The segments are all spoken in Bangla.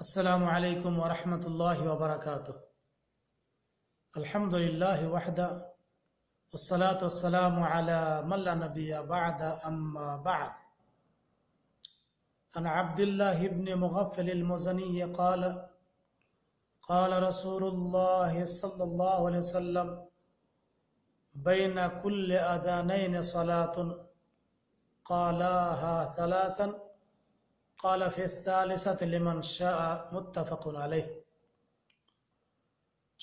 السلام علیکم ورحمۃ اللہ وبرکاتہ الحمد للہ وحدہ والصلاة والسلام على من لا نبي بعد بعد عن عبد الله الله الله بن مغفل المزني قال قال رسول صلى عليه وسلم بين كل صلاة قالاها قال في الثالثة لمن شاء متفق عليه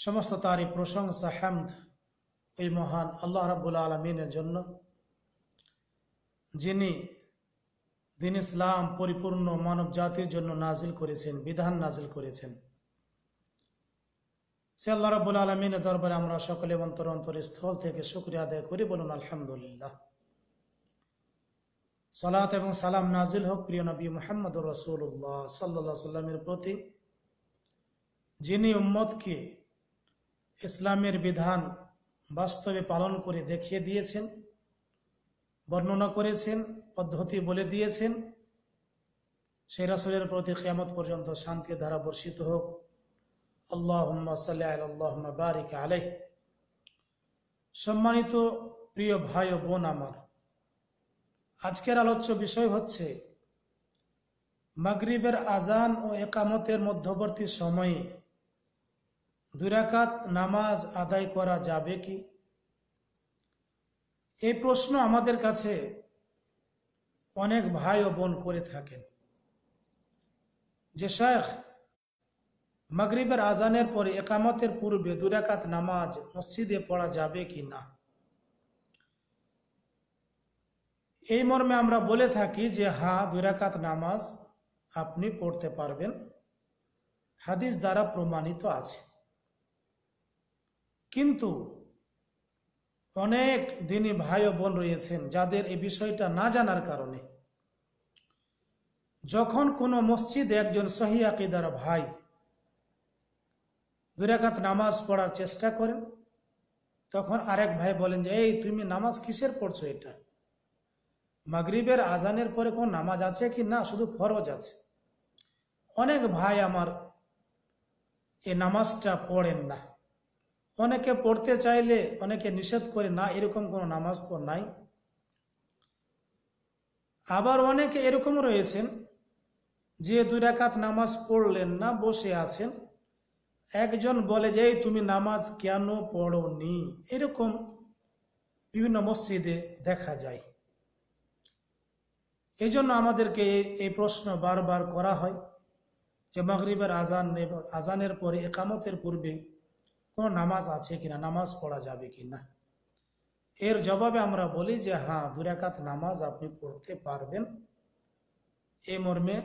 সমস্ত তারই প্রশংসা হামদ ওই মহান আল্লাহ রাবুল আলমিনের জন্য যিনি দিন ইসলাম পরিপূর্ণ মানব জাতির জন্য নাজিল করেছেন বিধান নাজিল করেছেন সে আল্লাহ রাবুল আলমিনের দরবারে আমরা সকলে অন্তর অন্তর স্থল থেকে শুক্রিয়া আদায় করি বলুন আলহামদুলিল্লাহ সলাত এবং সালাম নাজিল হোক প্রিয় নবী মোহাম্মদ রসুল্লাহ সাল্লা সাল্লামের প্রতি যিনি উম্মদকে ইসলামের বিধান বাস্তবে পালন করে দেখিয়ে দিয়েছেন বর্ণনা করেছেন পদ্ধতি বলে দিয়েছেন সেই রসুলের প্রতি কেয়ামত পর্যন্ত শান্তি ধারা বর্ষিত হোক আল্লাহ সাল্লাহ আল্লাহ বারিক আলহ সম্মানিত প্রিয় ভাই ও বোন আমার আজকের আলোচ্য বিষয় হচ্ছে মাগরিবের আজান ও একামতের মধ্যবর্তী সময়ে দুরাকাত নামাজ আদায় করা যাবে কি এই প্রশ্ন আমাদের কাছে অনেক ভাই ও বোন করে থাকেন যে শেখ মাগরিবের আজানের পরে একামতের পূর্বে দুরাকাত নামাজ মসজিদে পড়া যাবে কি না এই মর্মে আমরা বলে থাকি যে হা দুরাকাত নামাজ আপনি পড়তে পারবেন হাদিস দ্বারা প্রমাণিত আছে কিন্তু অনেক দিনই ভাই ও বোন রয়েছেন যাদের এই বিষয়টা না জানার কারণে যখন কোনো মসজিদে একজন সহি আকিদার ভাই দুরাকাত নামাজ পড়ার চেষ্টা করেন তখন আরেক ভাই বলেন যে এই তুমি নামাজ কিসের পড়ছো এটা মাগরিবের আজানের পরে কোন নামাজ আছে কি না শুধু ফরজ আছে অনেক ভাই আমার এ নামাজটা পড়েন না অনেকে পড়তে চাইলে অনেকে নিষেধ করে না এরকম কোনো নামাজ তো নাই আবার অনেকে এরকম রয়েছেন যে দুই রাকাত নামাজ পড়লেন না বসে আছেন একজন বলে যে তুমি নামাজ কেন পড়ো নি এরকম বিভিন্ন মসজিদে দেখা যায় এই জন্য আমাদেরকে এই প্রশ্ন বারবার করা হয় যে মাগরীবের আজান আজানের পরে একামতের পূর্বে কোনো নামাজ আছে কিনা নামাজ পড়া যাবে কি না এর জবাবে আমরা বলি যে হ্যাঁ দুরাকাত নামাজ আপনি পড়তে পারবেন এ মর্মে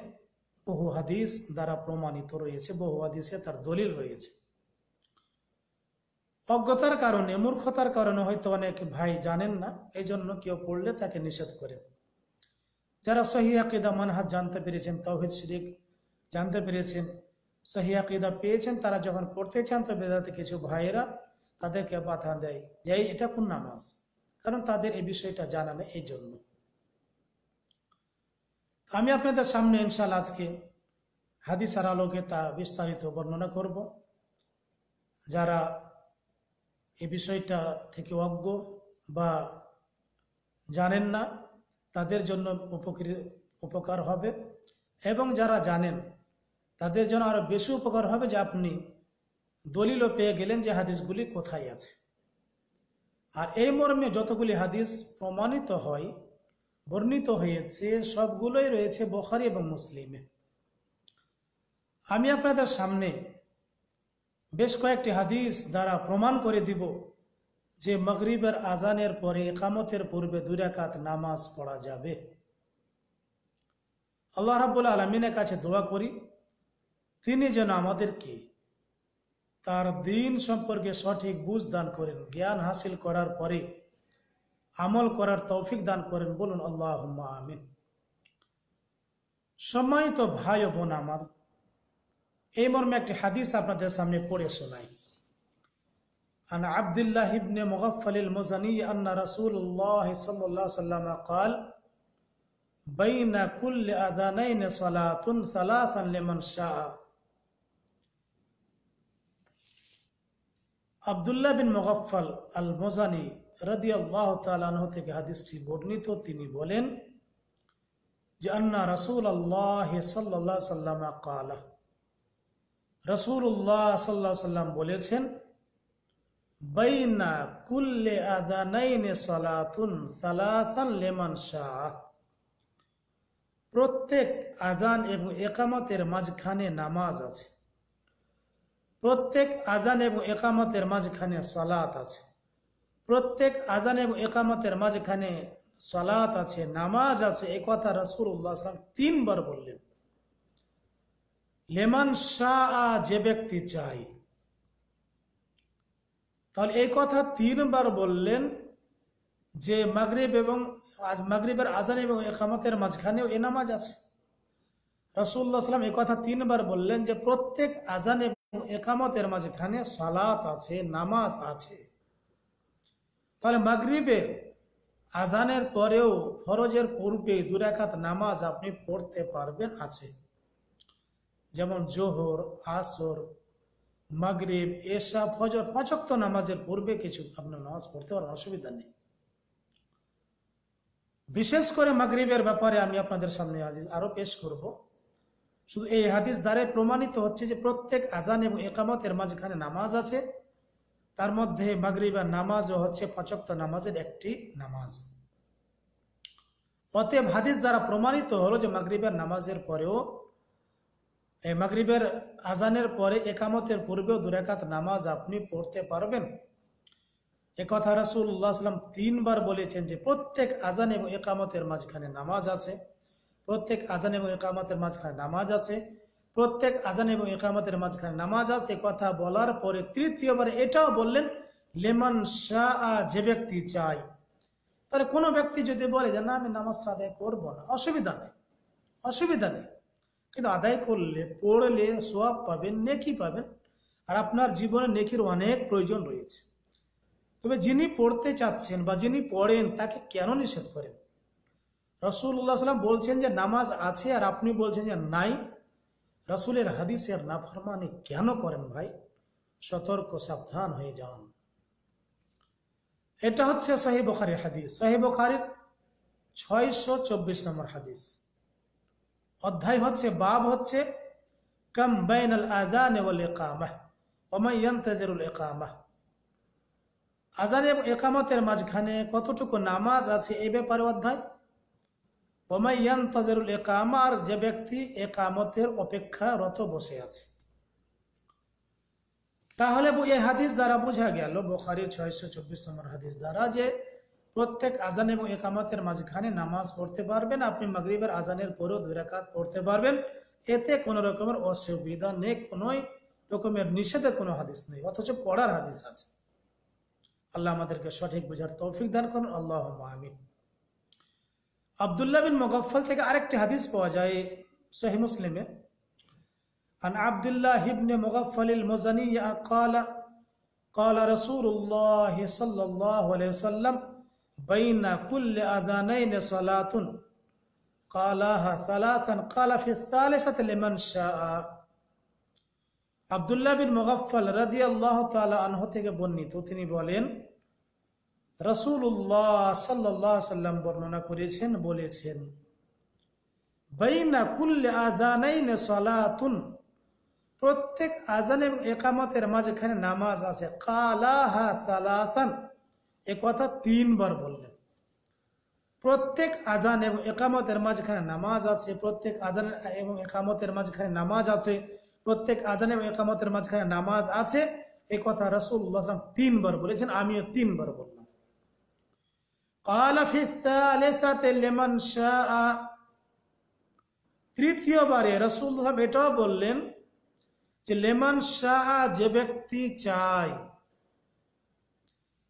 বহু হাদিস দ্বারা প্রমাণিত রয়েছে বহু হাদিসে তার দলিল রয়েছে অজ্ঞতার কারণে মূর্খতার কারণে হয়তো অনেক ভাই জানেন না এই জন্য কেউ পড়লে তাকে নিষেধ করে যারা সহিয়াকিদা মানহাত জানতে পেরেছেন তৌহিদ শরিক জানতে পেরেছেন সহিয়াকিদা পেয়েছেন তারা যখন পড়তে চান তো বেদাতে কিছু ভাইয়েরা তাদেরকে বাধা দেয় যে এটা কোন নামাজ কারণ তাদের এই বিষয়টা জানা নেই এই জন্য আমি আপনাদের সামনে ইনশাল আজকে হাদিসার আলোকে তা বিস্তারিত বর্ণনা করব যারা এ বিষয়টা থেকে অজ্ঞ বা জানেন না তাদের জন্য উপকৃ উপকার হবে এবং যারা জানেন তাদের জন্য আরও বেশি উপকার হবে যে আপনি দলিলও পেয়ে গেলেন যে হাদিসগুলি কোথায় আছে আর এই মর্মে যতগুলি হাদিস প্রমাণিত হয় বর্ণিত হয়েছে সবগুলোই রয়েছে বোখারি এবং মুসলিমে আমি আপনাদের সামনে বেশ কয়েকটি হাদিস দ্বারা প্রমাণ করে দিব যে মগরিবের আজানের পরে একামতের পূর্বে দুরাকাত নামাজ পড়া যাবে আল্লাহ রাবুল আলমিনের কাছে দোয়া করি তিনি যেন আমাদেরকে তার দিন সম্পর্কে সঠিক বুঝ দান করেন জ্ঞান হাসিল করার পরে আমল করার তৌফিক দান করেন বলুন আল্লাহ আমিন সম্মানিত ভাই বোন আমার এই মর্মে একটি হাদিস আপনাদের সামনে পড়ে শোনাই عن عبد الله بن مغفل المزني أن رسول الله صلى الله عليه وسلم قال بين كل أذانين صلاة ثلاثا لمن شاء আবদুল্লাহ বিন মোগাফল আল মোজানি রাদি আল্লাহ তালাহ থেকে হাদিসটি বর্ণিত তিনি বলেন যে আন্না রসুল আল্লাহ সাল্লাহ সাল্লামা কালা রসুল উল্লাহ সাল্লাহ সাল্লাম বলেছেন বাইনা কুল্লে আদানাইনে সলাতুন সালাতান লেমান শাহ প্রত্যেক আজান এবং একামতের মাঝখানে নামাজ আছে প্রত্যেক আজান এবং একামতের মাঝখানে সলাত আছে প্রত্যেক আজান এবং একামতের মাঝখানে সলাত আছে নামাজ আছে এ কথা রসুল্লাহ তিনবার বললেন লেমান শাহ যে ব্যক্তি চায় তাহলে এই কথা তিনবার বললেন যে মাগরীব এবং মাগরীবের আজান এবং একামতের মাঝখানেও এ নামাজ আছে রসুল্লাহ সাল্লাম এই কথা তিনবার বললেন যে প্রত্যেক আজান এবং একামতের মাঝখানে সালাত আছে নামাজ আছে তাহলে মাগরীবের আজানের পরেও ফরজের পূর্বে দুরাকাত নামাজ আপনি পড়তে পারবেন আছে যেমন জোহর আসর মাগরীব এশা ফজর পাঁচক্ত নামাজের পূর্বে কিছু আপনার নামাজ পড়তে পারেন অসুবিধা নেই বিশেষ করে মাগরীবের ব্যাপারে আমি আপনাদের সামনে আরো পেশ করব শুধু এই হাদিস দ্বারাই প্রমাণিত হচ্ছে যে প্রত্যেক আজান এবং একামতের মাঝখানে নামাজ আছে তার মধ্যে মাগরীবের নামাজও হচ্ছে পাঁচক্ত নামাজের একটি নামাজ অতএব হাদিস দ্বারা প্রমাণিত হলো যে মাগরীবের নামাজের পরেও মাগরিবের আজানের পরে একামতের পূর্বেও দুরাকাত নামাজ আপনি পড়তে পারবেন একথা রাসুল্লাহ আসলাম তিনবার বলেছেন যে প্রত্যেক আজান এবং একামতের মাঝখানে নামাজ আছে প্রত্যেক আজান এবং একামতের মাঝখানে নামাজ আছে প্রত্যেক আজান এবং একামতের মাঝখানে নামাজ আছে কথা বলার পরে তৃতীয়বার এটাও বললেন লেমান শাহ যে ব্যক্তি চাই তাহলে কোনো ব্যক্তি যদি বলে যে না আমি নামাজটা আদায় করবো না অসুবিধা নেই অসুবিধা নেই কিন্তু আদায় করলে পড়লে সব পাবেন নেকি পাবেন আর আপনার জীবনে নেকির অনেক প্রয়োজন রয়েছে তবে যিনি পড়তে চাচ্ছেন বা যিনি পড়েন তাকে কেন নিষেধ করেন রসুল্লাহ সাল্লাম বলছেন যে নামাজ আছে আর আপনি বলছেন যে নাই রসুলের হাদিসের নাফরমানি কেন করেন ভাই সতর্ক সাবধান হয়ে যান এটা হচ্ছে সাহেব বখারির হাদিস সাহেব বখারির ছয়শো চব্বিশ নম্বর হাদিস অধ্যায় হচ্ছে বাব হচ্ছে কাম বাইন আল আজান ওয়াল একামাহ ওমাই ইয়ান্তাজারুল একামাহ আজান এবং একামতের মাঝখানে কতটুকু নামাজ আছে এই ব্যাপারে অধ্যায় ওমাই ইয়ান্তাজারুল একামার যে ব্যক্তি একামতের অপেক্ষারত বসে আছে তাহলে এই হাদিস দ্বারা বোঝা গেল বোখারি ছয়শো চব্বিশ নম্বর হাদিস দ্বারা যে প্রত্যেক আজান এবং একামাতের মাঝখানে নামাজ পড়তে পারবেন আপনি মগরীবের আজানের পরেও দুই রাকাত পড়তে পারবেন এতে কোনো রকমের অসুবিধা নেই কোনো রকমের নিষেধে কোনো হাদিস নেই অথচ পড়ার হাদিস আছে আল্লাহ আমাদেরকে সঠিক বোঝার তৌফিক দান করুন আল্লাহ আমিন আবদুল্লাহ বিন মোগফল থেকে আরেকটি হাদিস পাওয়া যায় সহি মুসলিমে عن عبد الله بن مغفل المزني قال قال رسول الله صلى الله عليه وسلم بين كل أذانين صلاة قالها ثلاثا قال في الثالثة لمن شاء আবদুল্লাহ বিন মুগাফল রাদি আল্লাহ তালা আনহ থেকে বর্ণিত তিনি বলেন রসুল্লাহ সাল্লাহ সাল্লাম বর্ণনা করেছেন বলেছেন বাইনা কুল্লে আদানাইন সলাতুন প্রত্যেক আজান এবং একামতের মাঝখানে নামাজ আছে কালাহা সালাসান এ কথা তিনবার বললেন প্রত্যেক আজান এবং একামতের মাঝখানে নামাজ আছে প্রত্যেক আজান এবং একামতের মাঝখানে নামাজ আছে প্রত্যেক আজান এবং একামতের মাঝখানে নামাজ আছে এ কথা রসুল্লাহ তিনবার বলেছেন আমিও তিনবার বললাম তৃতীয়বারে রসুল এটাও বললেন যে লেমান শাহ যে ব্যক্তি চায়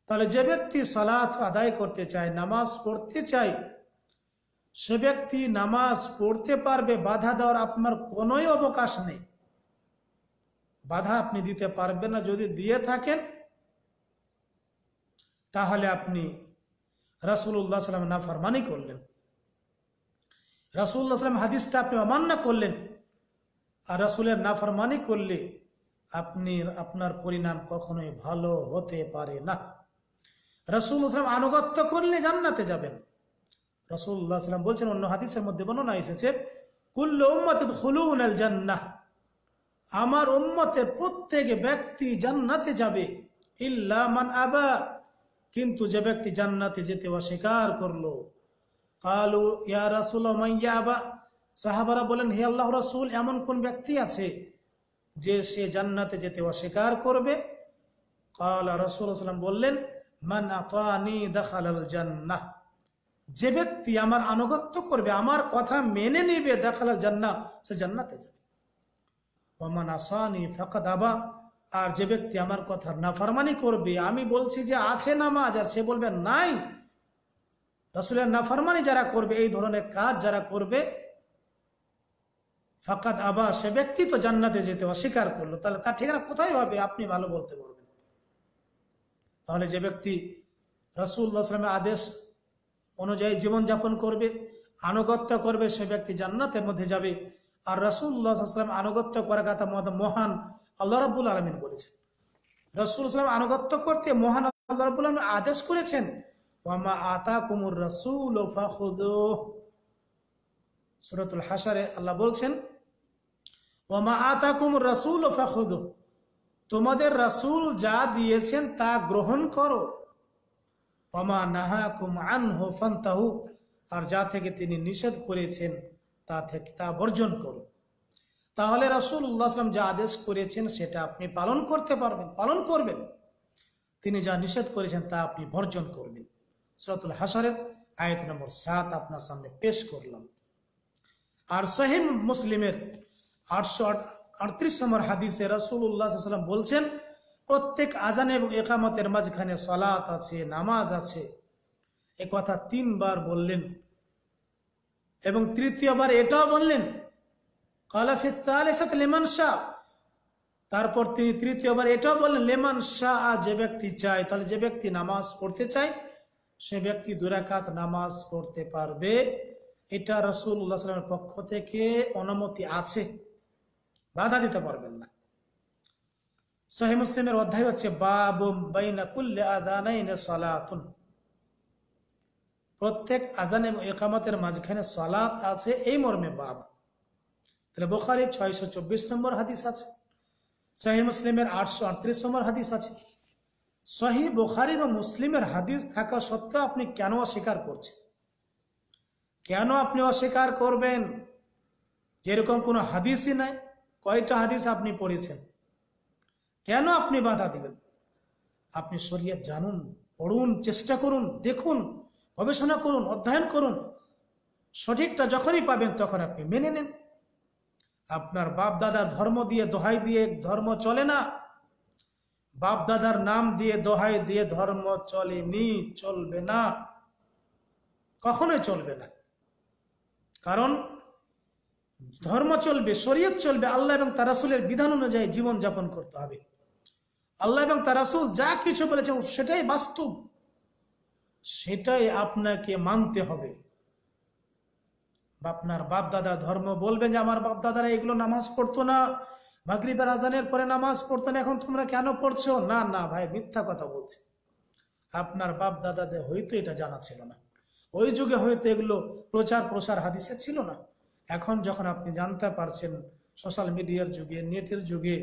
তাহলে যে ব্যক্তি সালাত আদায় করতে চায় নামাজ পড়তে চায় সে ব্যক্তি নামাজ পড়তে পারবে বাধা দেওয়ার আপনার কোনোই অবকাশ নেই বাধা আপনি দিতে পারবেন না যদি দিয়ে থাকেন তাহলে আপনি রাসুল্লাহ সাল্লাম না ফারমানি করলেন রাসুল্লাহ সাল্লাম হাদিসটা আপনি অমান্য করলেন আর রাসুলের না ফরমানি করলে আপনি আপনার পরিণাম কখনোই ভালো হতে পারে না রসুল ইসলাম আনুগত্য করলে জান্নাতে যাবেন রসুল্লাহ সাল্লাম বলছেন অন্য হাদিসের মধ্যে বর্ণনা এসেছে জান্নাহ আমার উম্মতের প্রত্যেক ব্যক্তি জান্নাতে যাবে ইল্লা মান আবা কিন্তু যে ব্যক্তি জান্নাতে যেতে অস্বীকার করলো কালু ইয়া রাসুল মাইয়া আবা সাহাবারা বলেন হে আল্লাহ রসুল এমন কোন ব্যক্তি আছে যে সে জান্নাতে যেতে অস্বীকার করবে কালা রসুল আসলাম বললেন মান যে ব্যক্তি আমার আনুগত্য করবে আমার কথা মেনে নেবে দেখালাল জান্না সে জান্নাতে যাবে ওমান আসানি ফাকাদ দাবা আর যে ব্যক্তি আমার কথা নাফারমানি করবে আমি বলছি যে আছে নামাজ আর সে বলবে নাই রসুলের নাফারমানি যারা করবে এই ধরনের কাজ যারা করবে ফাকাদ আবা সে ব্যক্তি তো জান্নাতে যেতে অস্বীকার করলো তাহলে তার ঠিকানা কোথায় হবে আপনি ভালো বলতে পারবেন তাহলে যে ব্যক্তি রসুল্লাহ সালামের আদেশ অনুযায়ী জীবনযাপন করবে আনুগত্য করবে সে ব্যক্তি জান্নাতের মধ্যে যাবে আর রসুল্লাহ সাল্লাম আনুগত্য করার কথা মহান আল্লাহ রাবুল আলমিন বলেছেন রসুল সালাম আনুগত্য করতে মহান আল্লাহ রাবুল আলম আদেশ করেছেন ওয়ামা আতা কুমুর রসুল সুরতুল হাসারে আল্লাহ বলছেন ওয়ামা আতা কুমুর রসুল ফাখুদো তোমাদের রাসুল যা দিয়েছেন তা গ্রহণ করো অমা নাহা কুমান হো ফান্তাহু আর যা থেকে তিনি নিষেধ করেছেন তা থেকে তা বর্জন করো তাহলে রাসুল উল্লাহাম যা আদেশ করেছেন সেটা আপনি পালন করতে পারবেন পালন করবেন তিনি যা নিষেধ করেছেন তা আপনি বর্জন করবেন সরতুল হাসারের আয়ত নম্বর সাত আপনার সামনে পেশ করলাম আর সহিম মুসলিমের আটশো আটত্রিশ নম্বর হাদিসে রসুল্লাহাম বলছেন প্রত্যেক আজান এবং একামতের মাঝখানে সলাত আছে নামাজ আছে এ কথা তিনবার বললেন এবং তৃতীয়বার এটাও বললেন লেমান শাহ তারপর তিনি তৃতীয়বার এটাও বললেন লেমান শাহ যে ব্যক্তি চায় তাহলে যে ব্যক্তি নামাজ পড়তে চায় সে ব্যক্তি দুরাকাত নামাজ পড়তে পারবে এটা রসুল্লাহ সাল্লামের পক্ষ থেকে অনুমতি আছে বাধা দিতে পারবেন না সহি মুসলিমের অধ্যায় হচ্ছে প্রত্যেক আজান এবং একামতের মাঝখানে সলাত আছে এই মর্মে বাব তাহলে বোখারি ছয়শো চব্বিশ নম্বর হাদিস আছে সহি মুসলিমের আটশো আটত্রিশ নম্বর হাদিস আছে সহি বোখারি বা মুসলিমের হাদিস থাকা সত্ত্বেও আপনি কেন অস্বীকার করছেন কেন আপনি অস্বীকার করবেন যেরকম কোনো হাদিসই নাই কয়টা হাদিস আপনি পড়েছেন কেন আপনি বাধা দিবেন আপনি শরিয়ত জানুন পড়ুন চেষ্টা করুন দেখুন গবেষণা করুন অধ্যয়ন করুন সঠিকটা যখনই পাবেন তখন আপনি মেনে নেন আপনার বাপ দাদার ধর্ম দিয়ে দোহাই দিয়ে ধর্ম চলে না বাপ দাদার নাম দিয়ে দোহাই দিয়ে ধর্ম চলেনি চলবে না কখনোই চলবে না কারণ ধর্ম চলবে শরীয়ত চলবে আল্লাহ এবং তারাসুলের বিধান অনুযায়ী জীবন যাপন করতে হবে আল্লাহ এবং তারাসুল যা কিছু বলেছেন সেটাই বাস্তব সেটাই আপনাকে মানতে হবে আপনার বাপ দাদা ধর্ম বলবেন যে আমার বাপ দাদারা এগুলো নামাজ পড়তো না মাগরিবের আজানের পরে নামাজ পড়তো না এখন তোমরা কেন পড়ছো না না ভাই মিথ্যা কথা বলছে আপনার বাপ দাদাদের হয়তো এটা জানা ছিল না ওই যুগে হয়তো এগুলো প্রচার প্রসার হাদিসে ছিল না এখন যখন আপনি জানতে পারছেন সোশ্যাল মিডিয়ার যুগে নেটের যুগে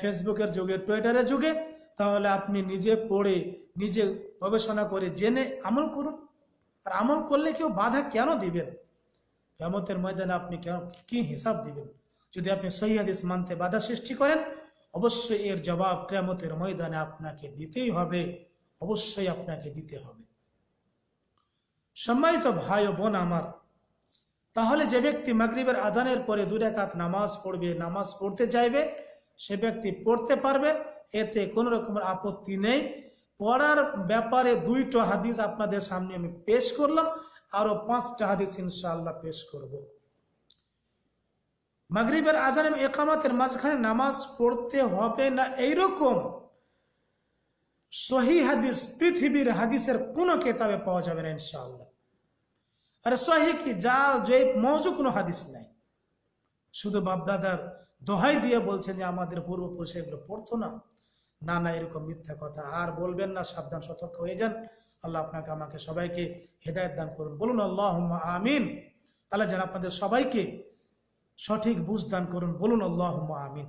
ফেসবুকের যুগে টুইটারের যুগে তাহলে আপনি নিজে পড়ে নিজে গবেষণা করে জেনে আমল করুন আর আমল করলে কেউ বাধা কেন দিবেন কেমতের ময়দানে আপনি কেন কি হিসাব দিবেন যদি আপনি সহিদিস মানতে বাধা সৃষ্টি করেন অবশ্যই এর জবাব কেমতের ময়দানে আপনাকে দিতেই হবে অবশ্যই আপনাকে দিতে হবে সম্মানিত ভাই ও বোন আমার তাহলে যে ব্যক্তি মাগরীবের আজানের পরে দু রেখাত নামাজ পড়বে নামাজ পড়তে চাইবে সে ব্যক্তি পড়তে পারবে এতে কোনো রকমের আপত্তি নেই পড়ার ব্যাপারে দুইটা হাদিস আপনাদের সামনে আমি পেশ করলাম আরও পাঁচটা হাদিস ইনশাআল্লাহ পেশ করব মাগরীবের আজান এবং একামাতের মাঝখানে নামাজ পড়তে হবে না এইরকম সহি হাদিস পৃথিবীর হাদিসের কোনো কেতাবে পাওয়া যাবে না ইনশাআল্লাহ আরে সহি কি জাল জৈব মৌজু কোনো হাদিস নাই শুধু বাপদাদার দোহাই দিয়ে বলছে যে আমাদের পূর্বপুরুষ এগুলো পড়তো না না না এরকম মিথ্যা কথা আর বলবেন না সাবধান সতর্ক হয়ে যান আল্লাহ আপনাকে আমাকে সবাইকে হেদায়ত দান করুন বলুন আল্লাহ আমিন আল্লাহ যেন আপনাদের সবাইকে সঠিক বুঝ দান করুন বলুন আল্লাহ আমিন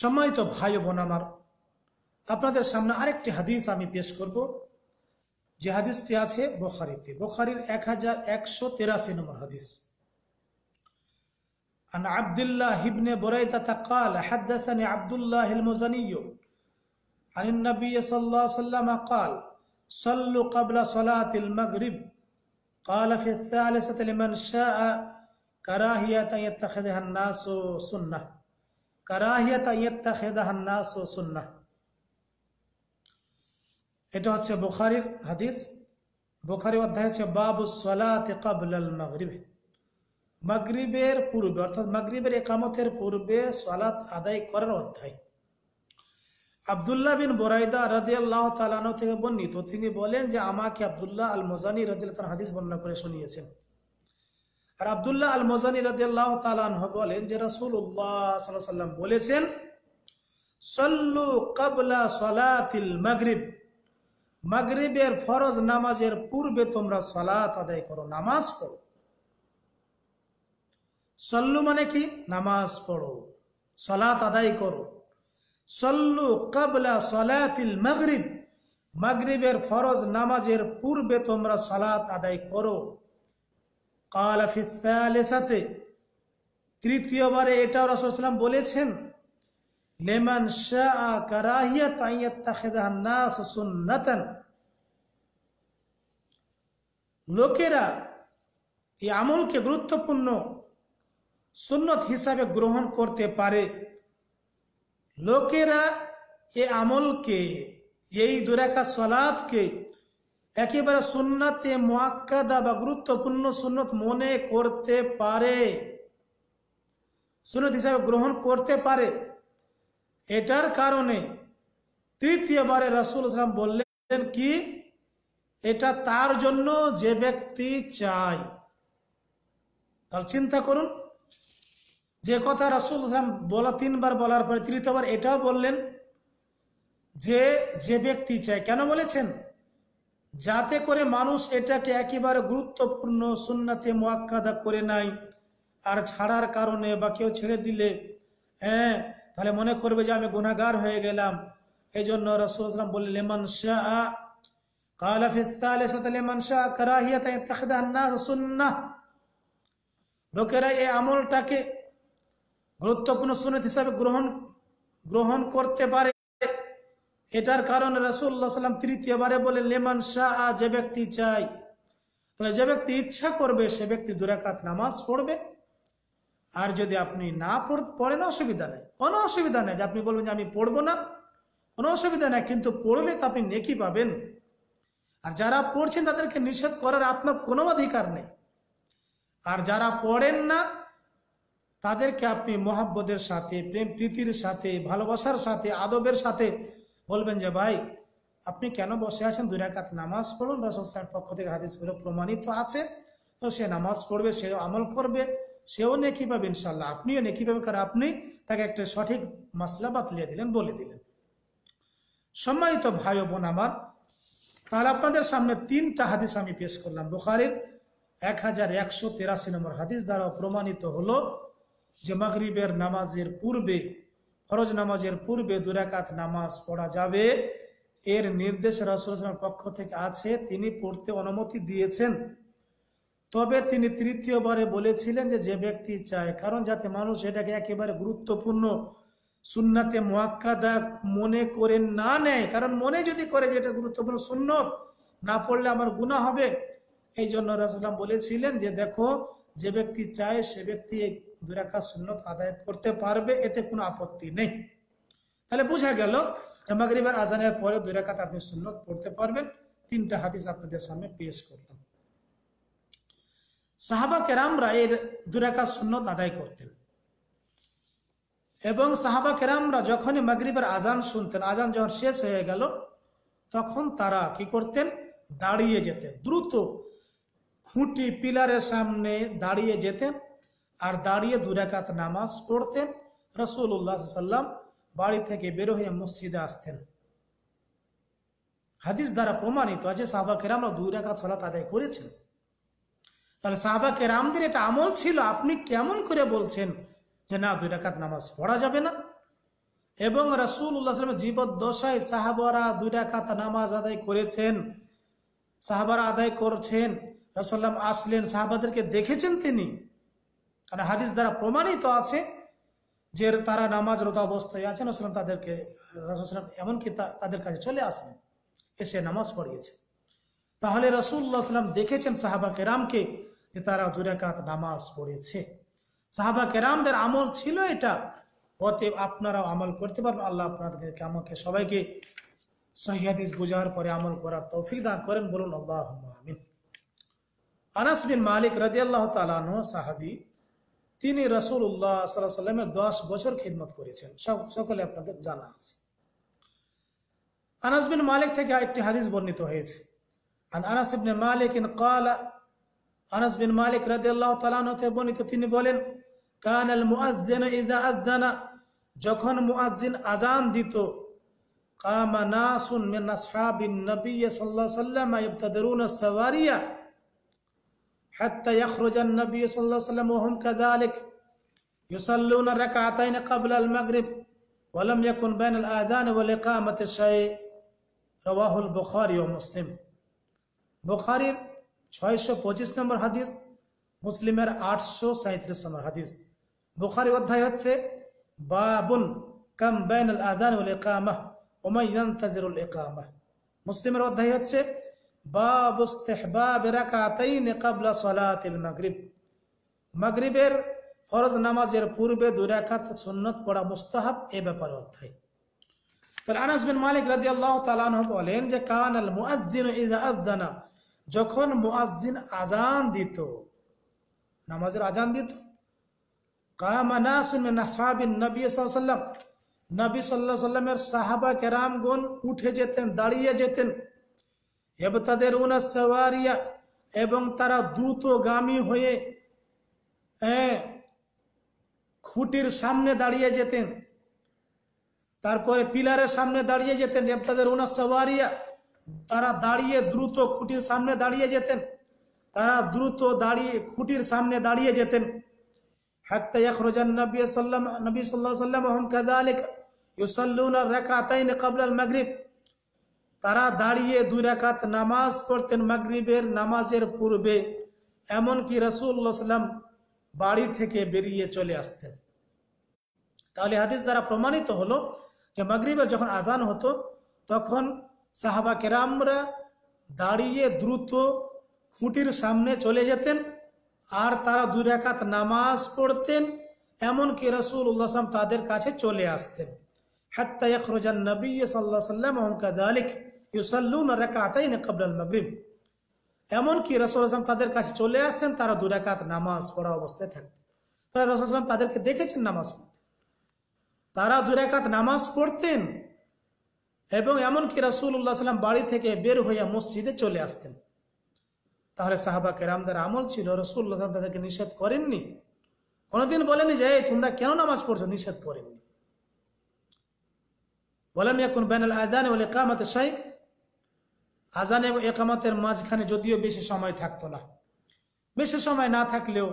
সম্মানিত ভাই বোন আমার আপনাদের সামনে আরেকটি হাদিস আমি পেশ করব যে হাদিসটি আছে বখারিতে বখারির এক হাজার একশো তেরাশি নম্বর হাদিস عن عبد الله بن بريدة قال حدثني عبد الله المزني عن النبي صلى الله عليه وسلم قال صلوا قبل صلاة المغرب قال في الثالثة لمن شاء كراهية يتخذها الناس سنة كراهية يتخذها الناس سنة এটা হচ্ছে বোখারির হাদিস বোখারি অধ্যায় হচ্ছে বাবু সলাতে কাবলাল মাগরিবে মাগরিবের পূর্বে অর্থাৎ মাগরিবের একামতের পূর্বে সলাৎ আদায় করার অধ্যায় আবদুল্লাহ বিন বোরাইদা রাজি আল্লাহ তালানো থেকে বর্ণিত তিনি বলেন যে আমাকে আবদুল্লাহ আল মোজানি রাজিল্লা হাদিস বর্ণনা করে শুনিয়েছেন আর আবদুল্লাহ আল মোজানি রাজি তালান বলেন যে রাসুল উল্লাহ সাল্লাহ সাল্লাম বলেছেন সল্লু কাবলা সলাতিল মাগরিব মাগরিবের ফরজ নামাজের পূর্বে তোমরা সলাত আদায় করো নামাজ পড়ো সল্লু মানে কি নামাজ পড়ো সলাত আদায় করো সল্লু কাবলা সলাতিল মাগরিব মাগরিবের ফরজ নামাজের পূর্বে তোমরা সলাত আদায় করো কালাফিসাতে তৃতীয়বারে এটাও ইসলাম বলেছেন লেমান শাহ লোকেরা এই আমলকে গুরুত্বপূর্ণ সুন্নত হিসাবে গ্রহণ করতে পারে লোকেরা এ আমলকে এই দুরাকা সলাদকে একেবারে সুন্নাতে মোয়াক্কাদা বা গুরুত্বপূর্ণ সুন্নত মনে করতে পারে সুন্নত হিসাবে গ্রহণ করতে পারে এটার কারণে তৃতীয়বারে রাসুল ইসলাম বললেন কি এটা তার জন্য যে ব্যক্তি চায় তাহলে চিন্তা করুন যে কথা রাসুল ইসলাম বলা তিনবার বলার পরে তৃতীয়বার এটাও বললেন যে যে ব্যক্তি চায় কেন বলেছেন যাতে করে মানুষ এটাকে একেবারে গুরুত্বপূর্ণ সুন্নাতে মোয়াক্কাদা করে নাই আর ছাড়ার কারণে বা কেউ ছেড়ে দিলে হ্যাঁ তাহলে মনে করবে যে আমি গুণাগার হয়ে গেলাম এই জন্য রসুলাম বললেন লেমন শাহ লোকেরা এই আমলটাকে গুরুত্বপূর্ণ সুনত হিসাবে গ্রহণ গ্রহণ করতে পারে এটার কারণে রসুল্লাহ সাল্লাম তৃতীয়বারে বলে লেমান শাহ যে ব্যক্তি চাই তাহলে যে ব্যক্তি ইচ্ছা করবে সে ব্যক্তি দুরাকাত নামাজ পড়বে আর যদি আপনি না পড়েন অসুবিধা নেই কোনো অসুবিধা নেই যে আপনি বলবেন যে আমি পড়বো না কোনো অসুবিধা নেই কিন্তু পড়লে তো আপনি নেকি পাবেন আর যারা পড়ছেন তাদেরকে নিষেধ করার আপনার কোনো অধিকার নেই আর যারা পড়েন না তাদেরকে আপনি মহাব্বতের সাথে প্রেম প্রীতির সাথে ভালোবাসার সাথে আদবের সাথে বলবেন যে ভাই আপনি কেন বসে আছেন দুই রাকাত নামাজ পড়ুন রাসুল সংস্কার পক্ষ থেকে হাদিসগুলো প্রমাণিত আছে তো সে নামাজ পড়বে সে আমল করবে সেও নেকি পাবে ইনশাল্লাহ আপনিও নেকি পাবে কারণ আপনি তাকে একটা সঠিক মাসলা বাতলিয়ে দিলেন বলে দিলেন সম্মানিত ভাই বোন আমার তাহলে আপনাদের সামনে তিনটা হাদিস আমি পেশ করলাম বুখারির এক হাজার একশো তেরাশি নম্বর হাদিস দ্বারা প্রমাণিত হলো যে মাগরিবের নামাজের পূর্বে ফরজ নামাজের পূর্বে দুরাকাত নামাজ পড়া যাবে এর নির্দেশ রাসুল পক্ষ থেকে আছে তিনি পড়তে অনুমতি দিয়েছেন তবে তিনি তৃতীয়বারে বলেছিলেন যে যে ব্যক্তি চায় কারণ যাতে মানুষ এটাকে একেবারে গুরুত্বপূর্ণ সুন্নাতে মহাক্কাদা মনে করে না নেয় কারণ মনে যদি করে যে এটা গুরুত্বপূর্ণ সুন্নত না পড়লে আমার গুণা হবে এই জন্য রাসুলাম বলেছিলেন যে দেখো যে ব্যক্তি চায় সে ব্যক্তি এই দুরাকা সুন্নত আদায় করতে পারবে এতে কোনো আপত্তি নেই তাহলে বোঝা গেল মাগরিবার আজানের পরে দুরাকাত আপনি সুন্নত পড়তে পারবেন তিনটা হাদিস আপনাদের সামনে পেশ করলাম সাহাবা কেরামরা এর দুরাকা সুন্নত আদায় করতেন এবং সাহাবা কেরামরা যখনই মাগরীবের আজান শুনতেন আজান যখন শেষ হয়ে গেল তখন তারা কি করতেন দাঁড়িয়ে যেতেন দ্রুত খুঁটি পিলারের সামনে দাঁড়িয়ে যেতেন আর দাঁড়িয়ে দুরাকাত নামাজ পড়তেন রসুল্লাহ সাল্লাম বাড়ি থেকে বের হয়ে মসজিদে আসতেন হাদিস দ্বারা প্রমাণিত আছে সাহাবা কেরামরা দুই রাখা সালাত আদায় করেছেন তাহলে সাহাবাকে রামদের এটা আমল ছিল আপনি কেমন করে বলছেন যে না দুই রাকাত নামাজ পড়া যাবে না এবং রাসুল উল্লাহামের জীবদ্দশায় সাহাবারা দুই রাকাত নামাজ আদায় করেছেন সাহাবারা আদায় করছেন রসাল্লাম আসলেন সাহাবাদেরকে দেখেছেন তিনি কারণ হাদিস দ্বারা প্রমাণিত আছে যে তারা নামাজরত অবস্থায় আছেন রসাল্লাম তাদেরকে রসুল এমনকি তাদের কাছে চলে আসলেন এসে নামাজ পড়িয়েছে তাহলে রসুল্লাহ সাল্লাম দেখেছেন সাহাবা কেরামকে যে তারা দুরাকাত নামাজ পড়েছে সাহাবা কেরামদের আমল ছিল এটা অতএব আপনারাও আমল করতে পারবেন আল্লাহ আপনাদেরকে আমাকে সবাইকে সহিদিস বোঝার পরে আমল করার তৌফিক দান করেন বলুন আল্লাহ আমিন আনাস বিন মালিক রাজি আল্লাহ তালানো সাহাবি তিনি রসুল উল্লাহ সাল্লাহ সাল্লামের দশ বছর খিদমত করেছেন সকলে আপনাদের জানা আছে আনাস বিন মালিক থেকে একটি হাদিস বর্ণিত হয়েছে عن أنس بن مالك قال أنس بن مالك رضي الله تعالى عنه تبوني تتيني بولين كان المؤذن إذا أذن جكون مؤذن اذان ديتو قام ناس من أصحاب النبي صلى الله عليه وسلم يبتدرون السوارية حتى يخرج النبي صلى الله عليه وسلم وهم كذلك يصلون ركعتين قبل المغرب ولم يكن بين الآذان والإقامة شيء رواه البخاري ومسلم বোখারির ছয়শো পঁচিশ নম্বর হাদিস মুসলিমের আটশো সাঁত্রিশ নম্বর হাদিস বোখারি অধ্যায় হচ্ছে বাবুন কাম বাইন আল আদান উল একামাহ ওমাইয়ান তাজিরুল একামাহ মুসলিমের অধ্যায় হচ্ছে নেকাবলা সলাতিল মাগরিব মাগরিবের ফরজ নামাজের পূর্বে দুরাকাত সুন্নত পড়া মুস্তাহাব এ ব্যাপারে অধ্যায় তাহলে আনাস বিন মালিক রাদিয়াল্লাহু তাআলা বলেন যে কানাল মুয়াজ্জিন ইযা আযযানা যখন মুয়াজ্জিন আজান দিত নামাজের আজান দিত না কামানাসাল্লাম নবী সাল্লাহ সাল্লামের সাহাবা কেরামগণ উঠে যেতেন দাঁড়িয়ে যেতেন হেবতাদের সওয়ারিয়া এবং তারা দ্রুত গামী হয়ে খুঁটির সামনে দাঁড়িয়ে যেতেন তারপরে পিলারের সামনে দাঁড়িয়ে যেতেন হেবতাদের সওয়ারিয়া তারা দাঁড়িয়ে দ্রুত খুঁটির সামনে দাঁড়িয়ে যেতেন তারা দ্রুত দাঁড়িয়ে খুঁটির সামনে দাঁড়িয়ে যেতেন হাত্তা ইয়াখরুজান নবী সাল্লাম নবী সাল্লাহ সাল্লাম ওহম কাদালিক ইউসাল্লুনা রাকাতাইন ক্বাবলাল মাগরিব তারা দাঁড়িয়ে দুই রাকাত নামাজ পড়তেন মাগরিবের নামাজের পূর্বে এমনকি রাসূলুল্লাহ সাল্লাম বাড়ি থেকে বেরিয়ে চলে আসতেন তাহলে হাদিস দ্বারা প্রমাণিত হলো যে মাগরিবের যখন আজান হতো তখন সাহাবা কেরামরা দাঁড়িয়ে দ্রুত খুঁটির সামনে চলে যেতেন আর তারা দুরাকাত নামাজ পড়তেন এমনকি রসুল উল্লাহাম তাদের কাছে চলে আসতেন হাত্তা ইখরুজান নবী সাল্লাহ সাল্লাম অহমকাদ আলিক ইউসাল্লুন রাকাতাইন কাবলাল মাগরিব এমনকি রসুল আসলাম তাদের কাছে চলে আসতেন তারা দুরাকাত নামাজ পড়া অবস্থায় থাকতেন তারা রসুল আসলাম তাদেরকে দেখেছেন নামাজ পড়তেন তারা দুরাকাত নামাজ পড়তেন এবং এমনকি রাসুল্লাহ সাল্লাম বাড়ি থেকে বের হইয়া মসজিদে চলে আসতেন তাহলে সাহাবাকে রামদার আমল ছিল রসুল্লাহ তাদেরকে নিষেধ করেননি কোনোদিন বলেনি যে তোমরা কেন নামাজ পড়ছো নিষেধ করেননি বলেন এখন বেনাল আদান বলে কামাতে সাই আজান এবং একামাতের মাঝখানে যদিও বেশি সময় থাকতো না বেশি সময় না থাকলেও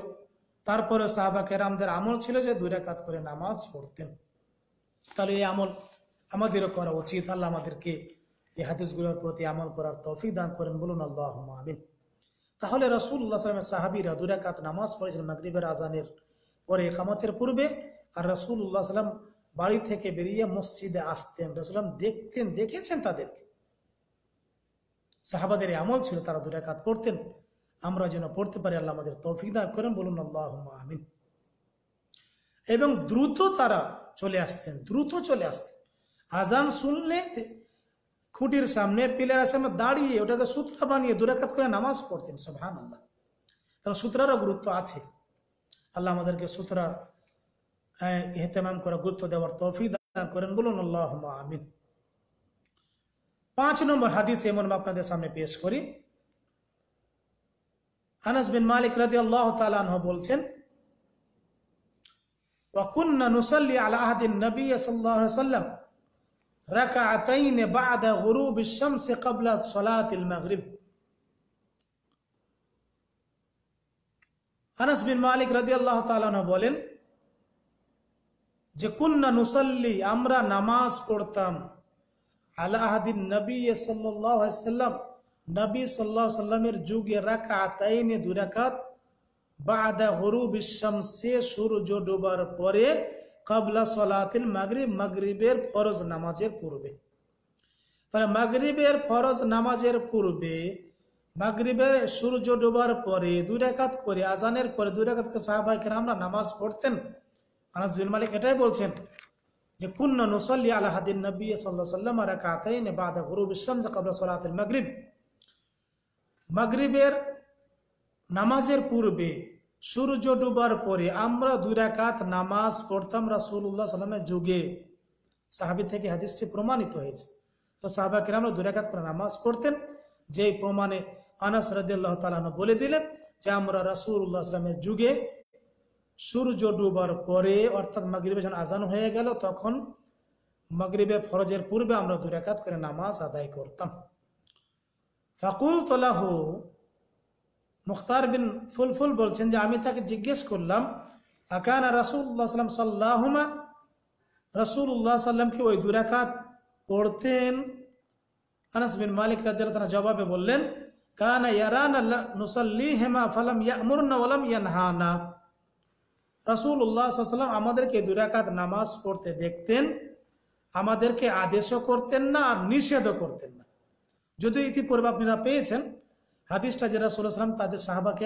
তারপরেও সাহাবাকে কেরামদের আমল ছিল যে দুই রাকাত করে নামাজ পড়তেন তাহলে এই আমল আমাদেরও করা উচিত আল্লাহ আমাদেরকে এই হাদিসগুলোর প্রতি আমল করার তফিক দান করেন বলুন আল্লাহ আমিন তাহলে রসুল্লাহ সালামের সাহাবিরা দুরাকাত নামাজ পড়েছেন মাগরীবের আজানের পরে একামতের পূর্বে আর রসুল্লাহ সাল্লাম বাড়ি থেকে বেরিয়ে মসজিদে আসতেন রসুলাম দেখতেন দেখেছেন তাদেরকে সাহাবাদের আমল ছিল তারা দুরাকাত পড়তেন আমরা যেন পড়তে পারি আল্লাহ আমাদের তৌফিক দান করেন বলুন আল্লাহ আমিন এবং দ্রুত তারা চলে আসছেন দ্রুত চলে আসতেন আজান শুনলে খুঁটির সামনে পিলারের সামনে দাঁড়িয়ে ওটাকে সূত্রা বানিয়ে দূরেখাত করে নামাজ পড়তেন সোহান আল্লাহ কারণ সূত্রারও গুরুত্ব আছে আল্লাহ আমাদেরকে সূত্রা এহতেমাম করে গুরুত্ব দেওয়ার তৌফিক দান করেন বলুন আল্লাহ আমিন পাঁচ নম্বর হাদিস এমন আপনাদের সামনে পেশ করি আনাস বিন মালিক রাজি আল্লাহ তালান বলছেন وكنا نصلي على عهد النبي صلى الله عليه وسلم বলেন যে কুন্না নুসাল্লি আমরা নামাজ পড়তাম আলাহাদিন নবী সাল্লাল্লাহু আলাইহি সাল্লাম নবী সাল্লাল্লাহু সাল্লামের যুগে রাকাতাইনে দুরাকাত বাদা গুরুব শামসে সূর্য ডোবার পরে কাবলা সলাতিল মাগরিব মাগরিবের ফরজ নামাজের পূর্বে তাহলে মাগরিবের ফরজ নামাজের পূর্বে মাগরিবের সূর্য ডোবার পরে দুই রেখাত করে আজানের পরে দুই রেখাত সাহাবাহিকের আমরা নামাজ পড়তেন আনাস বিন মালিক এটাই বলছেন যে কুন্ন নুসল্লি আলাহাদিন নবী সাল্লাহ সাল্লাম নে বাদা গুরু বিশ্বাম কাবলা সলাতিল মাগরিব মাগরিবের নামাজের পূর্বে সূর্য ডুবার পরে আমরা দুই রাকাত নামাজ পড়তাম রাসুল্লাহ সাল্লামের যুগে সাহাবি থেকে হাদিসটি প্রমাণিত হয়েছে তো সাহাবা আমরা দুই রাকাত করে নামাজ পড়তেন যেই প্রমাণে আনাস রাদিল্লাহ তালাহ বলে দিলেন যে আমরা রাসুল্লাহ সাল্লামের যুগে সূর্য ডুবার পরে অর্থাৎ মাগরীবে যখন আজান হয়ে গেল তখন মাগরীবে ফরজের পূর্বে আমরা দুই রাকাত করে নামাজ আদায় করতাম ফাকুল মুখতার বিন ফুলফুল বলছেন যে আমি তাকে জিজ্ঞেস করলাম আকানা রসুল্লাহ সাল্লাম সাল্লাহমা রসুল্লাহ সাল্লাম কি ওই দুরাকাত পড়তেন আনাস বিন মালিক রাদ্দানা জবাবে বললেন কানা ইয়ারানা নুসাল্লি হেমা ফালাম ইয়ামুরনা ওলাম রসুল উল্লাহ সাল্লাম আমাদেরকে দুরাকাত নামাজ পড়তে দেখতেন আমাদেরকে আদেশও করতেন না আর নিষেধও করতেন না যদিও ইতিপূর্বে আপনারা পেয়েছেন হাদিসটা যে রাসুলাম তাদের সাহাবাকে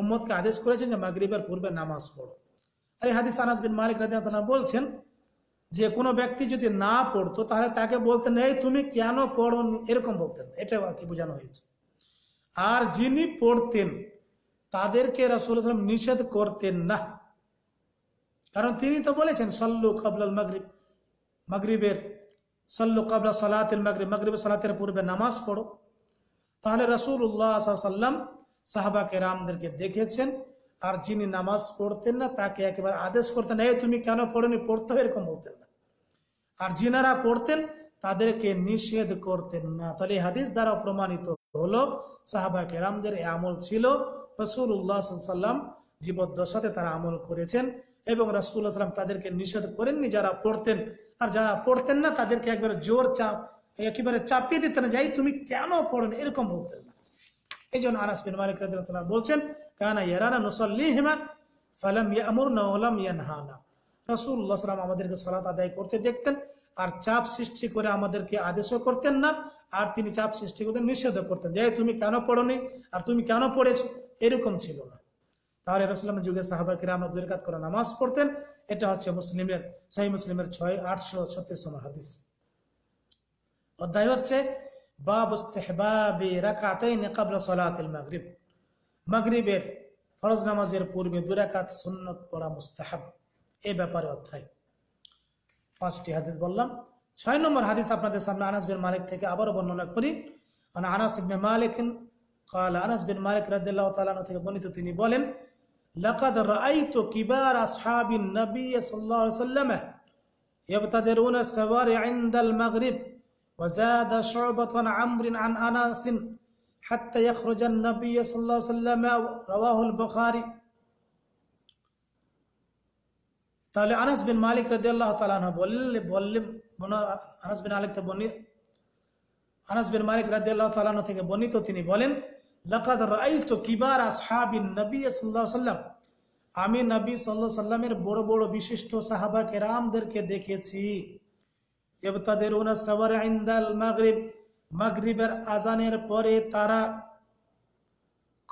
উম্মদকে আদেশ করেছেন যে মাগরিবের পূর্বে নামাজ পড়ো আর এই হাদিস আনাস বিন মালিক রাজিয়া বলছেন যে কোনো ব্যক্তি যদি না পড়তো তাহলে তাকে বলতেন এই তুমি কেন পড়ো এরকম বলতেন এটা আর কি বোঝানো হয়েছে আর যিনি পড়তেন তাদেরকে রাসুলাম নিষেধ করতেন না কারণ তিনি তো বলেছেন সল্লু কবলাল মাগরিব মাগরিবের সল্লু কবলা সালাতের মাগরিব মাগরিবের সলাতের পূর্বে নামাজ পড়ো তাহলে রসুল্লাহ সাল্লাম সাহাবা কেরামদেরকে দেখেছেন আর যিনি নামাজ পড়তেন না তাকে একেবারে আদেশ করতেন এই তুমি কেন পড়নি পড়তে এরকম বলতেন না আর যিনারা পড়তেন তাদেরকে নিষেধ করতেন না তাহলে হাদিস দ্বারা প্রমাণিত হলো সাহাবা কেরামদের আমল ছিল রসুল্লাহ সাল্লাম জীবদ্দশাতে তারা আমল করেছেন এবং রসুল্লাহ সাল্লাম তাদেরকে নিষেধ করেননি যারা পড়তেন আর যারা পড়তেন না তাদেরকে একবার জোর চাপ একেবারে চাপিয়ে দিতে না যাই তুমি কেন পড়েন এরকম বলতেন না এই জন্য আনাস বিন মালিক রাদিয়াল্লাহু বলছেন কানা ইয়ারানা নুসাল্লিহিমা ফালাম ইয়ামুরনা ওয়া লাম ইয়ানহানা রাসূলুল্লাহ আমাদেরকে সালাত আদায় করতে দেখতেন আর চাপ সৃষ্টি করে আমাদেরকে আদেশও করতেন না আর তিনি চাপ সৃষ্টি করতেন নিষেধ করতেন যাই তুমি কেন পড়নি আর তুমি কেন পড়েছো এরকম ছিল না তাহলে রসলামের যুগে সাহাবা আমরা দুই কাত করে নামাজ পড়তেন এটা হচ্ছে মুসলিমের সহি মুসলিমের ছয় আটশো ছত্রিশ হাদিস অধ্যায় হচ্ছে বাবুস্তেহবাবি রাকাতেই নেকাবলা সলাতিল মাগরিব মাগরিবের ফরজ নামাজের পূর্বে দুরাকাত সুন্নত পড়া মুস্তাহাব এ ব্যাপারে অধ্যায় পাঁচটি হাদিস বললাম ছয় নম্বর হাদিস আপনাদের সামনে আনাস মালিক থেকে আবারও বর্ণনা করি আনাস ইবনে মালিক قال আনাস বিন মালিক রাদিয়াল্লাহু তাআলা থেকে বর্ণিত তিনি বলেন লাকাদ রাআইতু কিবার আসহাবিন নবী সাল্লাল্লাহু আলাইহি ওয়াসাল্লাম ইয়াবতাদিরুনা সাওয়ারি ইনদাল মাগরিব وزاد شعبة عمر عن أناس حتى يخرج النبي صلى الله عليه وسلم رواه البخاري তাহলে আনাস বিন মালিক রদি আল্লাহ তালা বললে বললেন আনাস বিন আলিক বনি আনাস বিন মালিক রদি আল্লাহ তালানো থেকে বর্ণিত তিনি বলেন লকাদ রাই তো কিবার আসহাবিন নবী সাল্লাহ সাল্লাম আমি নবী সাল্লাহ সাল্লামের বড় বড় বিশিষ্ট সাহাবা কেরামদেরকে দেখেছি ইবতাদেরুনা সাওয়ার ইনদাল মাগরিব মাগরিবের আজানের পরে তারা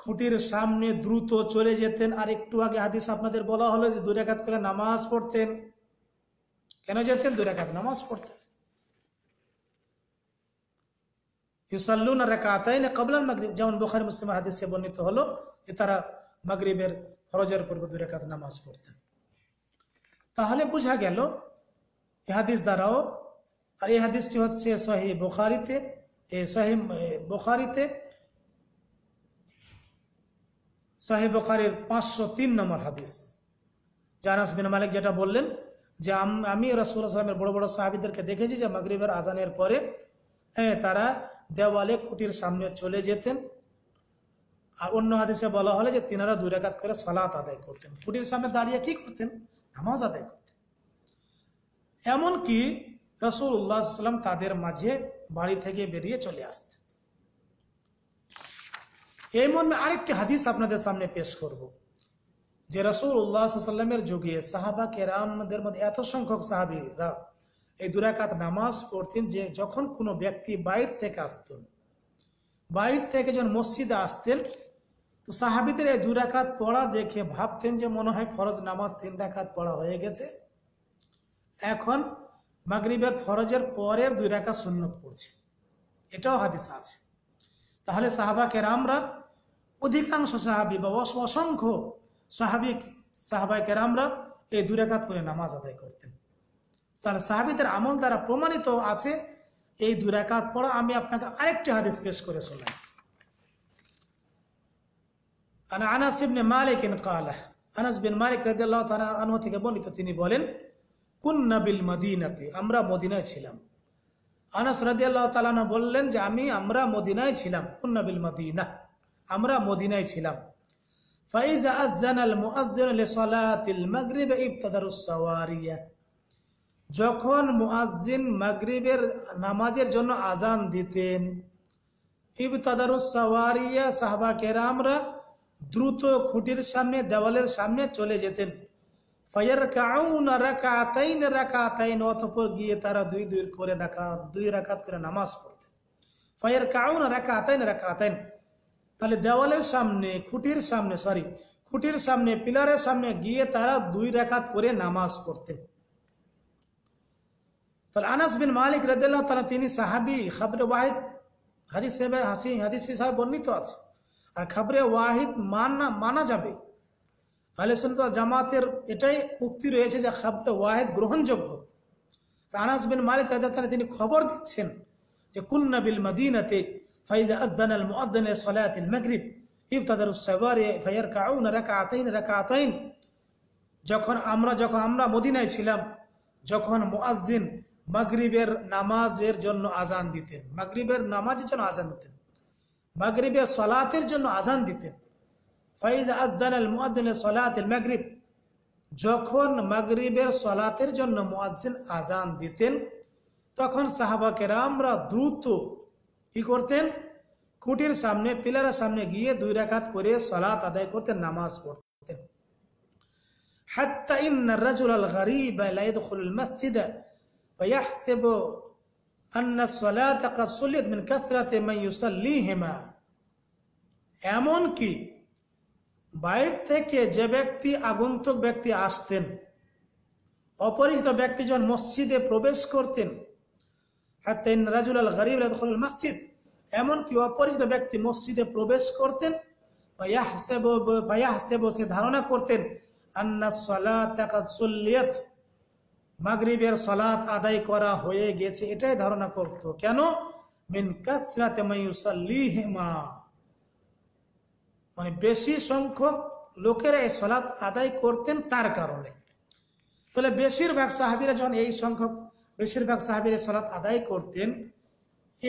খুঁটির সামনে দ্রুত চলে যেতেন আর একটু আগে হাদিস আপনাদের বলা হলো যে দুরাকাত করে নামাজ পড়তেন কেন যেতেন দুরাকাত নামাজ পড়তেন ইউসাল্লুন রাকাতাইন কাবলাল মাগরিব যেমন বুখারী মুসলিম হাদিসে বর্ণিত হলো যে তারা মাগরিবের ফরজের পূর্বে দুরাকাত নামাজ পড়তেন তাহলে বোঝা গেল হাদিস দ্বারাও আর এই হাদিসটি হচ্ছে সহি বোখারিতে সহি বোখারিতে সহি বোখারির পাঁচশো তিন নম্বর হাদিস জানাস বিন মালিক যেটা বললেন যে আমি রাসুল্লাহ আসলামের বড় বড় সাহাবিদেরকে দেখেছি যে মাগরীবের আজানের পরে হ্যাঁ তারা দেওয়ালে খুঁটির সামনে চলে যেতেন আর অন্য হাদিসে বলা হলে যে তিনারা দুই রাকাত করে সালাত আদায় করতেন কুটির সামনে দাঁড়িয়ে কি করতেন নামাজ আদায় করতেন এমনকি রসুল্লাহ সাল্লাম তাদের মাঝে বাড়ি থেকে বেরিয়ে চলে আসত এই মর্মে আরেকটি হাদিস আপনাদের সামনে পেশ করব যে রসুল উল্লাহ সাল্লামের যুগে সাহাবা কেরামদের মধ্যে এত সংখ্যক সাহাবিরা এই দুরাকাত নামাজ পড়তেন যে যখন কোনো ব্যক্তি বাইর থেকে আসতেন বাইর থেকে যখন মসজিদে আসতেন তো সাহাবিদের এই দুরাকাত পড়া দেখে ভাবতেন যে মনে হয় ফরজ নামাজ তিন রাখাত পড়া হয়ে গেছে এখন মাগরিবের ফরজের পরের দুই রেখা সুন্নত পড়ছে এটাও হাদিস আছে তাহলে সাহাবাকে রামরা অধিকাংশ সাহাবি বা অসংখ্য সাহাবি সাহাবাই রামরা এই দুই রেখাত করে নামাজ আদায় করতেন তাহলে সাহাবিদের আমল দ্বারা প্রমাণিত আছে এই দুই রেখাত পড়া আমি আপনাকে আরেকটি হাদিস পেশ করে শোনাই আনা আনাসিবনে মালিক ইন কাল আনাস বিন মালিক রাদিয়াল্লাহু তাআলা আনহু থেকে বলিত তিনি বলেন কুন্নাবিল মদিনাতে আমরা মদিনায় ছিলাম আনাস রাদিয়াল্লাহ তালানা বললেন যে আমি আমরা মদিনায় ছিলাম কুন্নাবিল মদিনা আমরা মদিনায় ছিলাম ফাইদা আজান আল মুআজ্জিন লিসালাতিল মাগরিব ইবতাদারুস সাওয়ারিয়া যখন মুআজ্জিন মাগরিবের নামাজের জন্য আজান দিতেন ইবতাদারুস সাওয়ারিয়া সাহাবা কেরামরা দ্রুত খুঁটির সামনে দেওয়ালের সামনে চলে যেতেন অতপর গিয়ে তারা দুই দুই করে রাখা দুই রাখাত করে নামাজ পড়তেন ফয়ের কাউন রাখা আতাইন রাখা আতাইন তাহলে দেওয়ালের সামনে খুঁটির সামনে সরি খুঁটির সামনে পিলারের সামনে গিয়ে তারা দুই রাখাত করে নামাজ পড়তেন তাহলে আনাস বিন মালিক রদুল্লাহ তালা তিনি সাহাবি খাবরে ওয়াহিদ হাদিস হাসি হাদিস হিসাবে বর্ণিত আছে আর খাবরে ওয়াহিদ মানা মানা যাবে আহলে সুন্দর জামাতের এটাই উক্তি রয়েছে যে খাবদে ওয়াহেদ গ্রহণযোগ্য আনাস বিন মালিক রাজাতারা তিনি খবর দিচ্ছেন যে কুন্না বিল মদিনাতে ফাইদা আদান আল মুআদ্দান সালাত আল মাগরিব ইবতাদার সাবার ফায়ারকাউন রাকাতাইন যখন আমরা যখন আমরা মদিনায় ছিলাম যখন মুআজ্জিন মাগরিবের নামাজের জন্য আজান দিতেন মাগরিবের নামাজের জন্য আজান দিতেন মাগরিবের সলাতের জন্য আজান দিতেন أذن المؤذن لصلاة المغرب جوكون مغرب صلاة الجنة مؤذن মুআজ্জিন ديتن تكون صحابة كرام را دروتو কি করতেন খুঁটির সামনে পিলারের সামনে গিয়ে দুই রাখাত করে সলাত আদায় করতেন নামাজ পড়তেন حتى إن الرجل الغريب لا يدخل المسجد ويحسب أن الصلاة قد صليت من كثرة من يصليهما এমন কি বাইর থেকে যে ব্যক্তি আগন্তুক ব্যক্তি আসতেন অপরিচিত ব্যক্তিজন মসজিদে প্রবেশ করতেন হাতেন রাজুল আল গরিব মসজিদ এমনকি অপরিচিত ব্যক্তি মসজিদে প্রবেশ করতেন সে ধারণা করতেন মাগরিবের সলাত আদায় করা হয়ে গেছে এটাই ধারণা করত কেন মিন কাতরাতে মাইউসাল্লিহেমা মানে বেশি সংখ্যক লোকেরা এই সলাৎ আদায় করতেন তার কারণে তাহলে বেশিরভাগ সাহাবিরা যখন এই সংখ্যক বেশিরভাগ সাহাবিরা সলাৎ আদায় করতেন